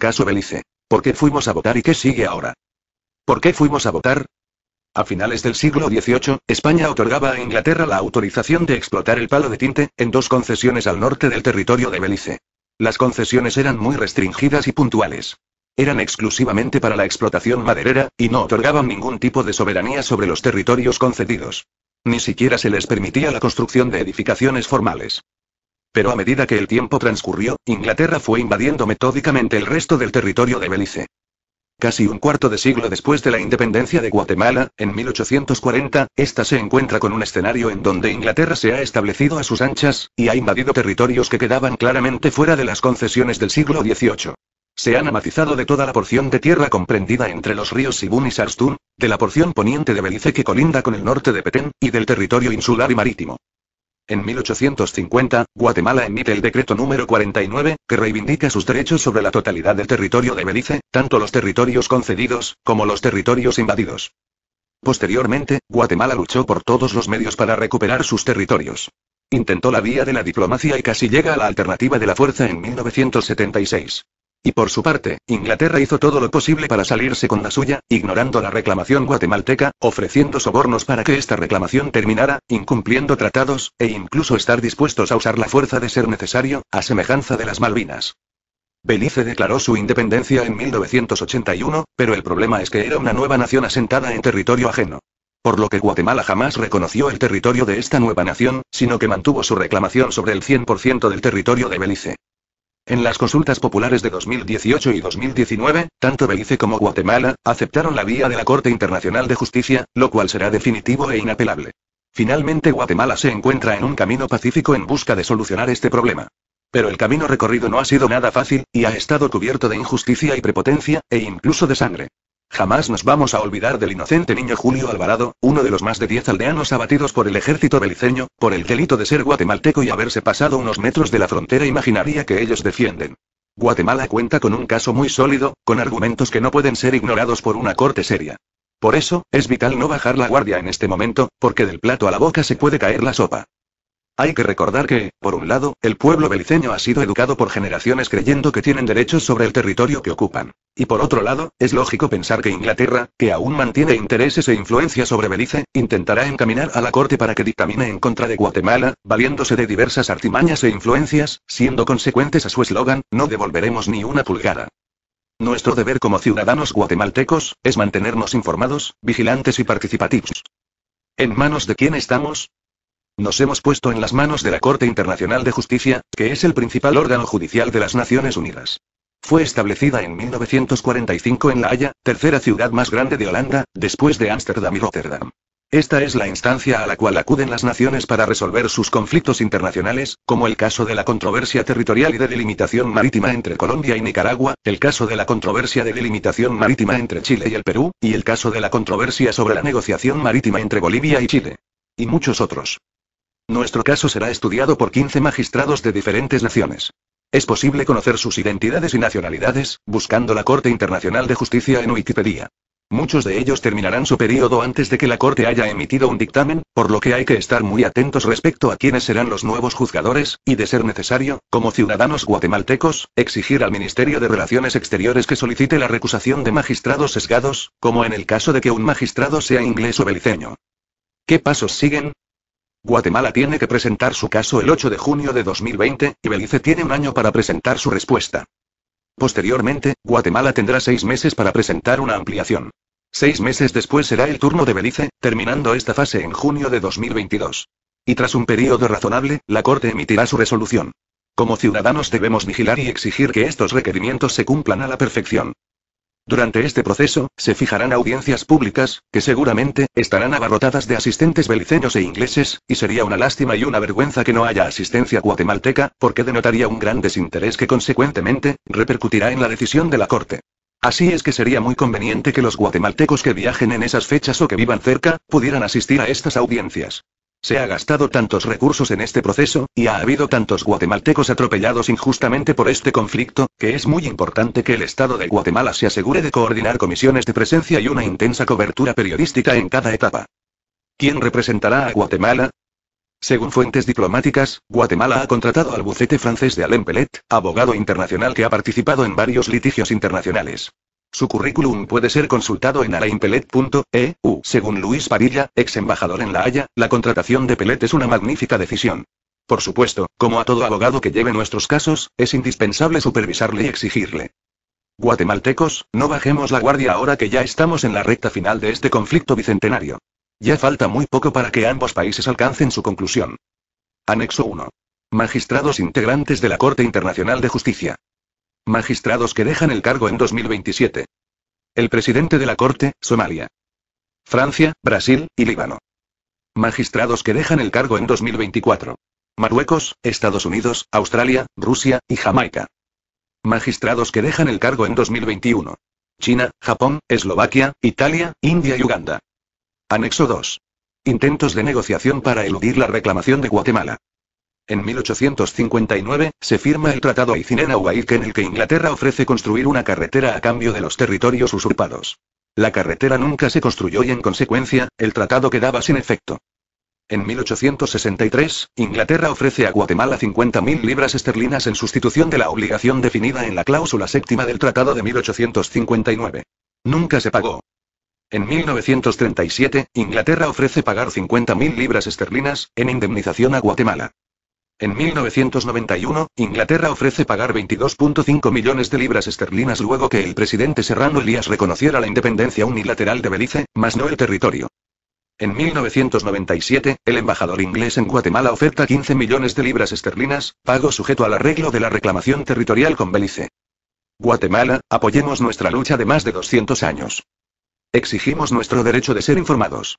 Caso Belice. ¿Por qué fuimos a votar y qué sigue ahora? ¿Por qué fuimos a votar? A finales del siglo XVIII, España otorgaba a Inglaterra la autorización de explotar el palo de tinte, en dos concesiones al norte del territorio de Belice. Las concesiones eran muy restringidas y puntuales. Eran exclusivamente para la explotación maderera, y no otorgaban ningún tipo de soberanía sobre los territorios concedidos. Ni siquiera se les permitía la construcción de edificaciones formales. Pero a medida que el tiempo transcurrió, Inglaterra fue invadiendo metódicamente el resto del territorio de Belice. Casi un cuarto de siglo después de la independencia de Guatemala, en 1840, ésta se encuentra con un escenario en donde Inglaterra se ha establecido a sus anchas, y ha invadido territorios que quedaban claramente fuera de las concesiones del siglo XVIII. Se han amatizado de toda la porción de tierra comprendida entre los ríos Sibún y Sarstún, de la porción poniente de Belice que colinda con el norte de Petén, y del territorio insular y marítimo. En 1850, Guatemala emite el decreto número 49, que reivindica sus derechos sobre la totalidad del territorio de Belice, tanto los territorios concedidos, como los territorios invadidos. Posteriormente, Guatemala luchó por todos los medios para recuperar sus territorios. Intentó la vía de la diplomacia y casi llega a la alternativa de la fuerza en 1976. Y por su parte, Inglaterra hizo todo lo posible para salirse con la suya, ignorando la reclamación guatemalteca, ofreciendo sobornos para que esta reclamación terminara, incumpliendo tratados, e incluso estar dispuestos a usar la fuerza de ser necesario, a semejanza de las Malvinas. Belice declaró su independencia en 1981, pero el problema es que era una nueva nación asentada en territorio ajeno. Por lo que Guatemala jamás reconoció el territorio de esta nueva nación, sino que mantuvo su reclamación sobre el 100% del territorio de Belice. En las consultas populares de 2018 y 2019, tanto Belice como Guatemala, aceptaron la vía de la Corte Internacional de Justicia, lo cual será definitivo e inapelable. Finalmente Guatemala se encuentra en un camino pacífico en busca de solucionar este problema. Pero el camino recorrido no ha sido nada fácil, y ha estado cubierto de injusticia y prepotencia, e incluso de sangre. Jamás nos vamos a olvidar del inocente niño Julio Alvarado, uno de los más de 10 aldeanos abatidos por el ejército beliceño, por el delito de ser guatemalteco y haberse pasado unos metros de la frontera imaginaria que ellos defienden. Guatemala cuenta con un caso muy sólido, con argumentos que no pueden ser ignorados por una corte seria. Por eso, es vital no bajar la guardia en este momento, porque del plato a la boca se puede caer la sopa. Hay que recordar que, por un lado, el pueblo beliceño ha sido educado por generaciones creyendo que tienen derechos sobre el territorio que ocupan. Y por otro lado, es lógico pensar que Inglaterra, que aún mantiene intereses e influencias sobre Belice, intentará encaminar a la corte para que dictamine en contra de Guatemala, valiéndose de diversas artimañas e influencias, siendo consecuentes a su eslogan, no devolveremos ni una pulgada. Nuestro deber como ciudadanos guatemaltecos, es mantenernos informados, vigilantes y participativos. ¿En manos de quién estamos? Nos hemos puesto en las manos de la Corte Internacional de Justicia, que es el principal órgano judicial de las Naciones Unidas. Fue establecida en 1945 en La Haya, tercera ciudad más grande de Holanda, después de Ámsterdam y Rotterdam. Esta es la instancia a la cual acuden las naciones para resolver sus conflictos internacionales, como el caso de la controversia territorial y de delimitación marítima entre Colombia y Nicaragua, el caso de la controversia de delimitación marítima entre Chile y el Perú, y el caso de la controversia sobre la negociación marítima entre Bolivia y Chile. Y muchos otros. Nuestro caso será estudiado por 15 magistrados de diferentes naciones. Es posible conocer sus identidades y nacionalidades, buscando la Corte Internacional de Justicia en Wikipedia. Muchos de ellos terminarán su periodo antes de que la Corte haya emitido un dictamen, por lo que hay que estar muy atentos respecto a quiénes serán los nuevos juzgadores, y de ser necesario, como ciudadanos guatemaltecos, exigir al Ministerio de Relaciones Exteriores que solicite la recusación de magistrados sesgados, como en el caso de que un magistrado sea inglés o beliceño. ¿Qué pasos siguen? Guatemala tiene que presentar su caso el 8 de junio de 2020, y Belice tiene un año para presentar su respuesta. Posteriormente, Guatemala tendrá seis meses para presentar una ampliación. Seis meses después será el turno de Belice, terminando esta fase en junio de 2022. Y tras un periodo razonable, la Corte emitirá su resolución. Como ciudadanos debemos vigilar y exigir que estos requerimientos se cumplan a la perfección. Durante este proceso, se fijarán audiencias públicas, que seguramente, estarán abarrotadas de asistentes beliceños e ingleses, y sería una lástima y una vergüenza que no haya asistencia guatemalteca, porque denotaría un gran desinterés que consecuentemente, repercutirá en la decisión de la Corte. Así es que sería muy conveniente que los guatemaltecos que viajen en esas fechas o que vivan cerca, pudieran asistir a estas audiencias. Se ha gastado tantos recursos en este proceso, y ha habido tantos guatemaltecos atropellados injustamente por este conflicto, que es muy importante que el Estado de Guatemala se asegure de coordinar comisiones de presencia y una intensa cobertura periodística en cada etapa. ¿Quién representará a Guatemala? Según fuentes diplomáticas, Guatemala ha contratado al bucete francés de Alain Pellet, abogado internacional que ha participado en varios litigios internacionales. Su currículum puede ser consultado en alainpelet.eu. Según Luis Parilla, ex embajador en La Haya, la contratación de Pelet es una magnífica decisión. Por supuesto, como a todo abogado que lleve nuestros casos, es indispensable supervisarle y exigirle. Guatemaltecos, no bajemos la guardia ahora que ya estamos en la recta final de este conflicto bicentenario. Ya falta muy poco para que ambos países alcancen su conclusión. Anexo 1. Magistrados integrantes de la Corte Internacional de Justicia. Magistrados que dejan el cargo en 2027. El presidente de la Corte, Somalia. Francia, Brasil y Líbano. Magistrados que dejan el cargo en 2024. Marruecos, Estados Unidos, Australia, Rusia y Jamaica. Magistrados que dejan el cargo en 2021. China, Japón, Eslovaquia, Italia, India y Uganda. Anexo 2. Intentos de negociación para eludir la reclamación de Guatemala. En 1859, se firma el Tratado aicinena que en el que Inglaterra ofrece construir una carretera a cambio de los territorios usurpados. La carretera nunca se construyó y en consecuencia, el tratado quedaba sin efecto. En 1863, Inglaterra ofrece a Guatemala 50.000 libras esterlinas en sustitución de la obligación definida en la cláusula séptima del Tratado de 1859. Nunca se pagó. En 1937, Inglaterra ofrece pagar 50.000 libras esterlinas, en indemnización a Guatemala. En 1991, Inglaterra ofrece pagar 22.5 millones de libras esterlinas luego que el presidente Serrano Elías reconociera la independencia unilateral de Belice, más no el territorio. En 1997, el embajador inglés en Guatemala oferta 15 millones de libras esterlinas, pago sujeto al arreglo de la reclamación territorial con Belice. Guatemala, apoyemos nuestra lucha de más de 200 años. Exigimos nuestro derecho de ser informados.